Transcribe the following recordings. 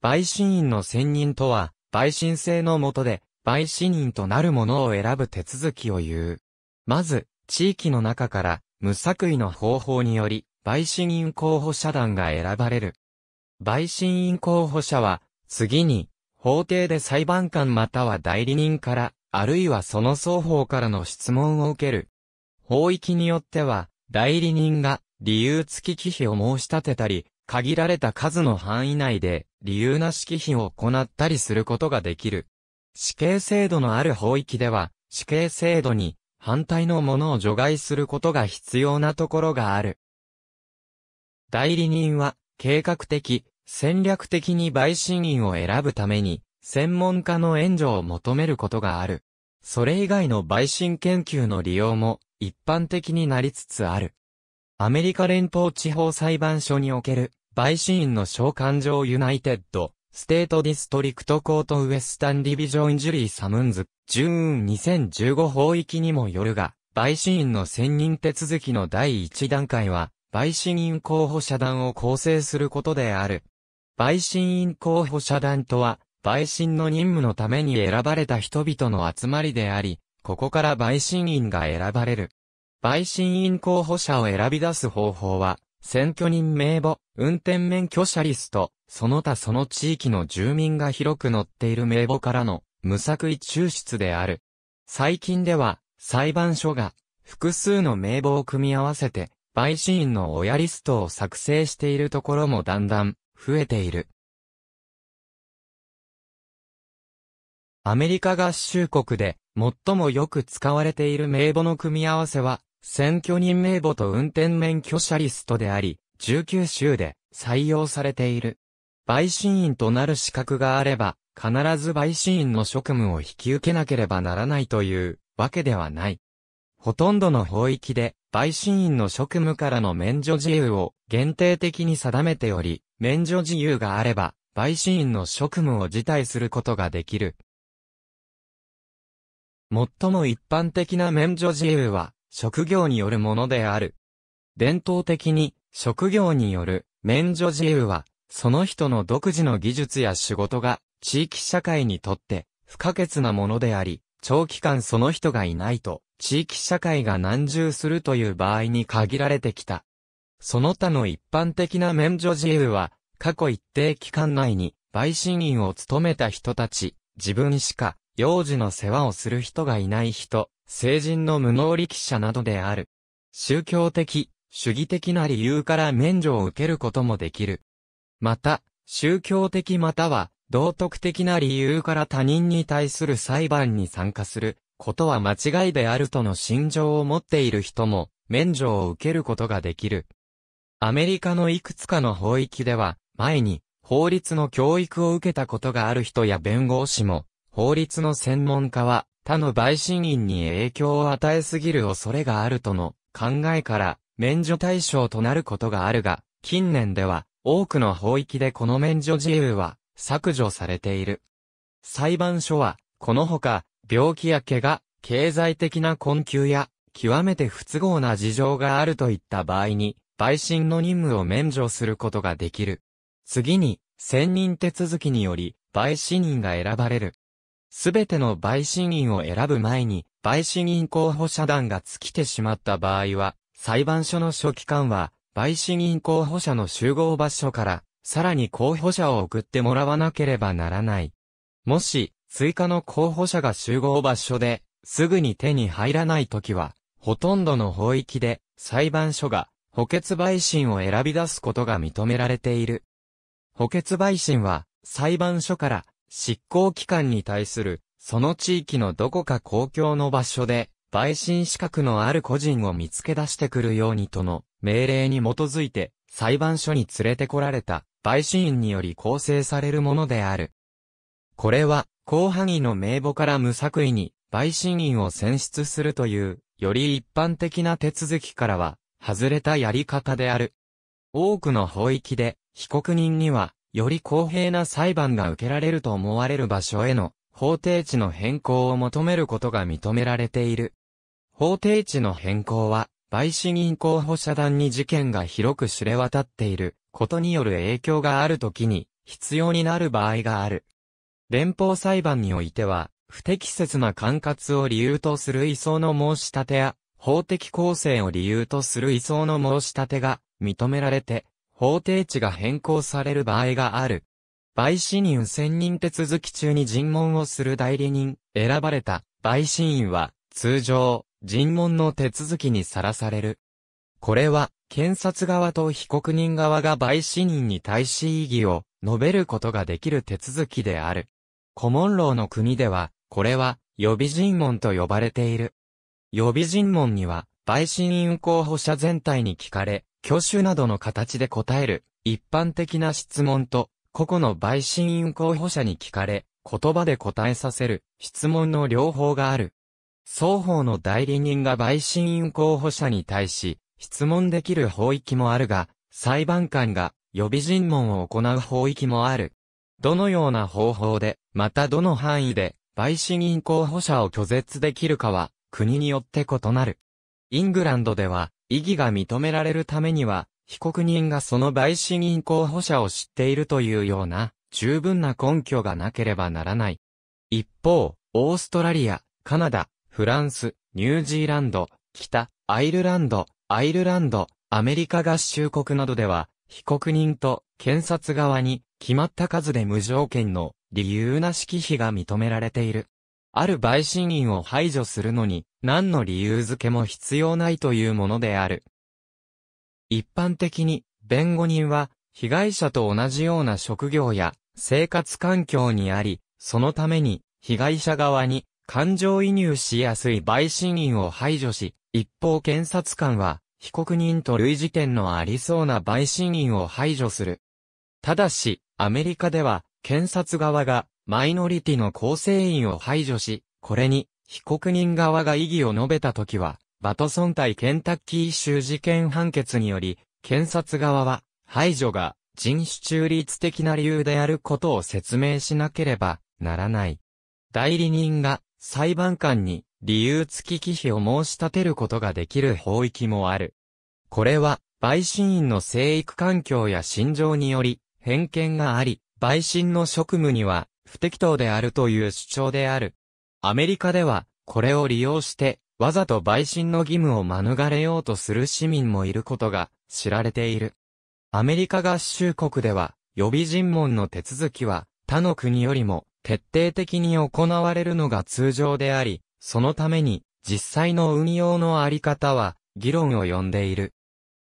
陪審員の選任とは、陪審制の下で、陪審員となる者を選ぶ手続きを言う。まず、地域の中から、無作為の方法により、陪審員候補者団が選ばれる。陪審員候補者は、次に、法廷で裁判官または代理人から、あるいはその双方からの質問を受ける。法域によっては、代理人が理由付き忌避を申し立てたり、限られた数の範囲内で、理由な指揮費を行ったりすることができる。死刑制度のある法域では、死刑制度に反対のものを除外することが必要なところがある。代理人は、計画的、戦略的に陪審員を選ぶために、専門家の援助を求めることがある。それ以外の陪審研究の利用も一般的になりつつある。アメリカ連邦地方裁判所における、陪審員の召喚状ユナイテッド、ステートディストリクトコートウエスタンディビジョンジュリーサムンズ、ジューン2015法域にもよるが、陪審員の選任手続きの第一段階は、陪審員候補者団を構成することである。陪審員候補者団とは、陪審の任務のために選ばれた人々の集まりであり、ここから陪審員が選ばれる。陪審員候補者を選び出す方法は、選挙人名簿、運転免許者リスト、その他その地域の住民が広く載っている名簿からの無作為抽出である。最近では、裁判所が複数の名簿を組み合わせて、陪審員の親リストを作成しているところもだんだん増えている。アメリカ合衆国で最もよく使われている名簿の組み合わせは選挙人名簿と運転免許者リストであり、19州で採用されている。陪審員となる資格があれば、必ず陪審員の職務を引き受けなければならないというわけではない。ほとんどの法域で、陪審員の職務からの免除自由を限定的に定めており、免除自由があれば、陪審員の職務を辞退することができる。最も一般的な免除自由は、職業によるものである。伝統的に、職業による免除自由は、その人の独自の技術や仕事が、地域社会にとって不可欠なものであり、長期間その人がいないと、地域社会が難重するという場合に限られてきた。その他の一般的な免除自由は、過去一定期間内に、陪審員を務めた人たち、自分しか、幼児の世話をする人がいない人、成人の無能力者などである。宗教的、主義的な理由から免除を受けることもできる。また、宗教的または、道徳的な理由から他人に対する裁判に参加することは間違いであるとの心情を持っている人も免除を受けることができる。アメリカのいくつかの法域では、前に法律の教育を受けたことがある人や弁護士も、法律の専門家は他の陪審員に影響を与えすぎる恐れがあるとの考えから免除対象となることがあるが、近年では多くの法域でこの免除自由は削除されている。裁判所は、このほか、病気や怪我、経済的な困窮や、極めて不都合な事情があるといった場合に、陪審の任務を免除することができる。次に、選任手続きにより、陪審員が選ばれる。すべての陪審員を選ぶ前に、陪審員候補者団が尽きてしまった場合は、裁判所の書記官は、陪審員候補者の集合場所から、さらに候補者を送ってもらわなければならない。もし、追加の候補者が集合場所で、すぐに手に入らないときは、ほとんどの法域で、裁判所が、補欠陪審を選び出すことが認められている。補欠陪審は、裁判所から、執行機関に対する、その地域のどこか公共の場所で、陪審資格のある個人を見つけ出してくるようにとの命令に基づいて、裁判所に連れてこられた、陪審員により構成されるものである。これは、広範囲の名簿から無作為に、陪審員を選出するという、より一般的な手続きからは、外れたやり方である。多くの法域で、被告人には、より公平な裁判が受けられると思われる場所への法定値の変更を求めることが認められている。法定値の変更は、陪審員候補者団に事件が広く知れ渡っていることによる影響があるときに必要になる場合がある。連邦裁判においては、不適切な管轄を理由とする移送の申し立てや、法的構成を理由とする移送の申し立てが認められて、法定値が変更される場合がある。陪審員選任手続き中に尋問をする代理人、選ばれた陪審員は、通常、尋問の手続きにさらされる。これは、検察側と被告人側が陪審員に対し異議を述べることができる手続きである。古文老の国では、これは予備尋問と呼ばれている。予備尋問には、陪審員候補者全体に聞かれ、挙手などの形で答える、一般的な質問と、個々の陪審員候補者に聞かれ、言葉で答えさせる、質問の両方がある。双方の代理人が陪審員候補者に対し、質問できる法域もあるが、裁判官が予備尋問を行う法域もある。どのような方法で、またどの範囲で、陪審員候補者を拒絶できるかは、国によって異なる。イングランドでは、異議が認められるためには、被告人がその陪審員候補者を知っているというような、十分な根拠がなければならない。一方、オーストラリア、カナダ、フランス、ニュージーランド、北、アイルランド、アイルランド、アメリカ合衆国などでは、被告人と検察側に決まった数で無条件の理由なし忌避が認められている。ある陪審員を排除するのに、何の理由付けも必要ないというものである。一般的に、弁護人は、被害者と同じような職業や生活環境にあり、そのために、被害者側に感情移入しやすい陪審員を排除し、一方検察官は、被告人と類似点のありそうな陪審員を排除する。ただし、アメリカでは、検察側がマイノリティの構成員を排除し、これに、被告人側が異議を述べたときは、バトソン対ケンタッキー州事件判決により、検察側は、排除が人種中立的な理由であることを説明しなければならない。代理人が裁判官に理由付き忌避を申し立てることができる法域もある。これは、陪審員の生育環境や心情により、偏見があり、陪審の職務には不適当であるという主張である。アメリカでは、これを利用して、わざと陪審の義務を免れようとする市民もいることが知られている。アメリカ合衆国では、予備尋問の手続きは、他の国よりも徹底的に行われるのが通常であり、そのために、実際の運用のあり方は、議論を呼んでいる。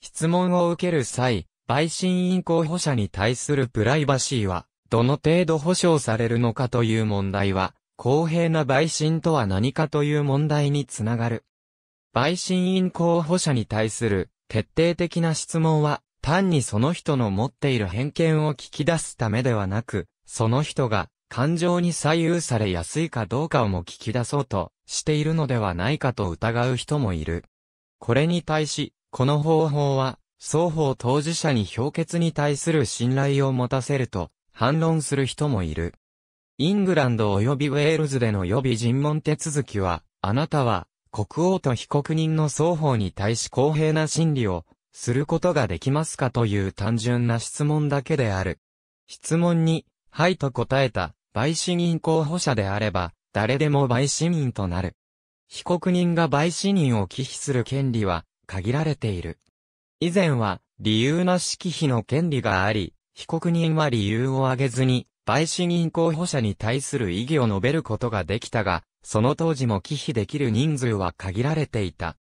質問を受ける際、陪審員候補者に対するプライバシーは、どの程度保障されるのかという問題は、公平な陪審とは何かという問題につながる。陪審員候補者に対する徹底的な質問は、単にその人の持っている偏見を聞き出すためではなく、その人が感情に左右されやすいかどうかをも聞き出そうとしているのではないかと疑う人もいる。これに対し、この方法は、双方当事者に評決に対する信頼を持たせると、反論する人もいる。イングランド及びウェールズでの予備尋問手続きは、あなたは、国王と被告人の双方に対し公平な審理を、することができますかという単純な質問だけである。質問に、はいと答えた、陪審員候補者であれば、誰でも陪審員となる。被告人が陪審員を忌避する権利は、限られている。以前は、理由なし忌避の権利があり、被告人は理由を挙げずに、陪審員候補者に対する異議を述べることができたが、その当時も忌避できる人数は限られていた。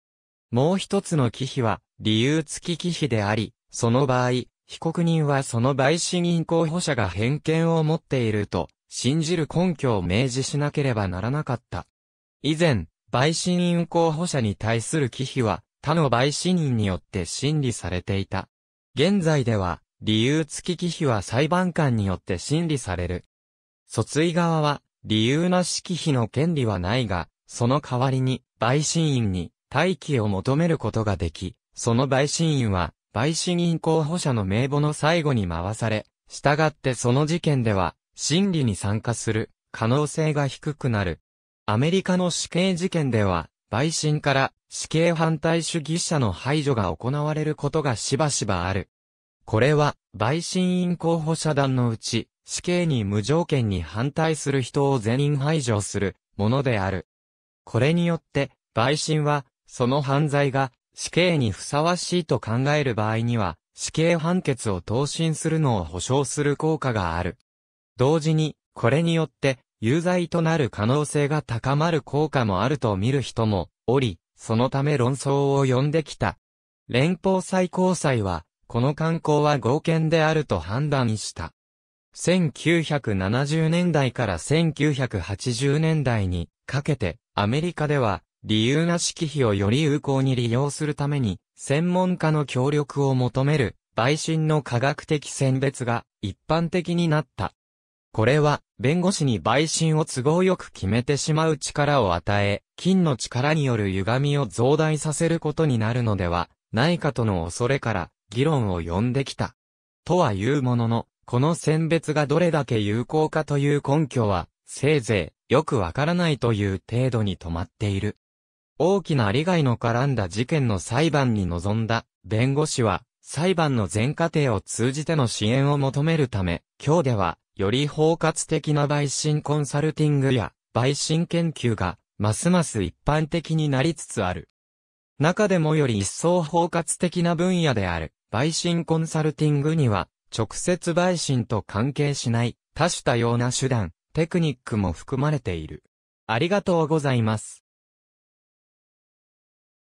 もう一つの忌避は、理由付き忌避であり、その場合、被告人はその陪審員候補者が偏見を持っていると、信じる根拠を明示しなければならなかった。以前、陪審員候補者に対する忌避は、他の陪審員によって審理されていた。現在では、理由付き忌避は裁判官によって審理される。訴追側は、理由なし忌避の権利はないが、その代わりに、陪審員に待機を求めることができ、その陪審員は、陪審員候補者の名簿の最後に回され、従ってその事件では、審理に参加する可能性が低くなる。アメリカの死刑事件では、陪審から死刑反対主義者の排除が行われることがしばしばある。これは、陪審員候補者団のうち、死刑に無条件に反対する人を全員排除するものである。これによって、陪審は、その犯罪が死刑にふさわしいと考える場合には、死刑判決を答申するのを保障する効果がある。同時に、これによって、有罪となる可能性が高まる効果もあると見る人もおり、そのため論争を呼んできた。連邦最高裁は、この観光は合憲であると判断した。1970年代から1980年代にかけてアメリカでは理由な式費をより有効に利用するために専門家の協力を求める陪審の科学的選別が一般的になった。これは弁護士に陪審を都合よく決めてしまう力を与え、金の力による歪みを増大させることになるのではないかとの恐れから議論を呼んできた。とは言うものの、この選別がどれだけ有効かという根拠は、せいぜい、よくわからないという程度に止まっている。大きな利害の絡んだ事件の裁判に臨んだ、弁護士は、裁判の全過程を通じての支援を求めるため、今日では、より包括的な陪審コンサルティングや、陪審研究が、ますます一般的になりつつある。中でもより一層包括的な分野である。陪審コンサルティングには、直接陪審と関係しない、多種多様な手段、テクニックも含まれている。ありがとうございます。